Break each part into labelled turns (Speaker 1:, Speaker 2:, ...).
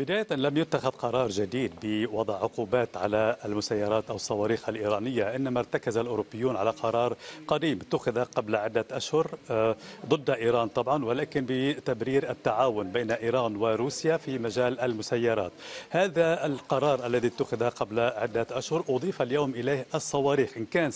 Speaker 1: بداية لم يتخذ قرار جديد بوضع عقوبات على المسيرات أو الصواريخ الإيرانية إنما ارتكز الأوروبيون على قرار قديم اتخذ قبل عدة أشهر آه، ضد إيران طبعا ولكن بتبرير التعاون بين إيران وروسيا في مجال المسيرات هذا القرار الذي اتخذ قبل عدة أشهر أضيف اليوم إليه الصواريخ إن كان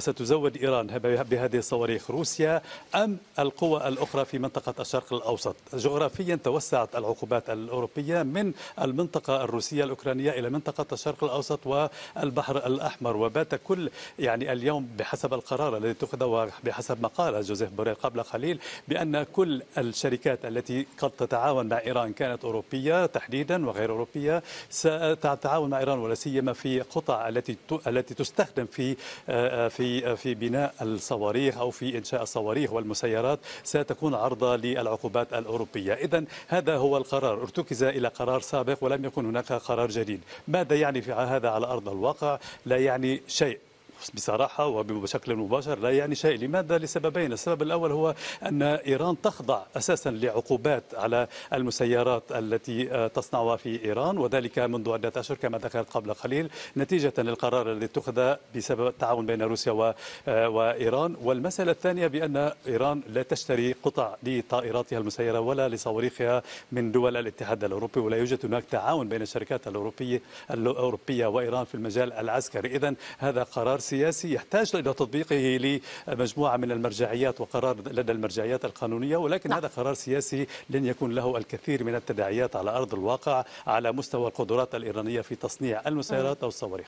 Speaker 1: ستزود إيران بهذه الصواريخ روسيا أم القوى الأخرى في منطقة الشرق الأوسط جغرافيا توسعت العقوبات الأوروبية الأوروبية من المنطقة الروسية الأوكرانية إلى منطقة الشرق الأوسط والبحر الأحمر وبات كل يعني اليوم بحسب القرار الذي اتخذ وبحسب ما قال جوزيف بوريل قبل قليل بأن كل الشركات التي قد تتعاون مع إيران كانت أوروبية تحديدا وغير أوروبية ستتعاون مع إيران ولا سيما في قطع التي التي تستخدم في في في بناء الصواريخ أو في إنشاء الصواريخ والمسيرات ستكون عرضة للعقوبات الأوروبية إذا هذا هو القرار ارتكز إلى قرار سابق ولم يكن هناك قرار جديد ماذا يعني في هذا على أرض الواقع لا يعني شيء بصراحة وبشكل مباشر لا يعني شيء لماذا لسببين السبب الأول هو أن إيران تخضع أساسا لعقوبات على المسيرات التي آه، تصنعها في إيران وذلك منذ عدة أشهر كما ذكرت قبل قليل نتيجة للقرار الذي اتخذ بسبب التعاون بين روسيا آه، وإيران والمسألة الثانية بأن إيران لا تشتري قطع لطائراتها المسيرة ولا لصواريخها من دول الاتحاد الأوروبي ولا يوجد هناك تعاون بين الشركات الأوروبية الأوروبية وإيران في المجال العسكري إذا هذا قرار السياسي يحتاج إلى تطبيقه لمجموعة من المرجعيات وقرار لدى المرجعيات القانونية ولكن لا. نعم. هذا قرار سياسي لن يكون له الكثير من التداعيات على أرض الواقع على مستوى القدرات الإيرانية في تصنيع المسيرات نعم. أو الصواريخ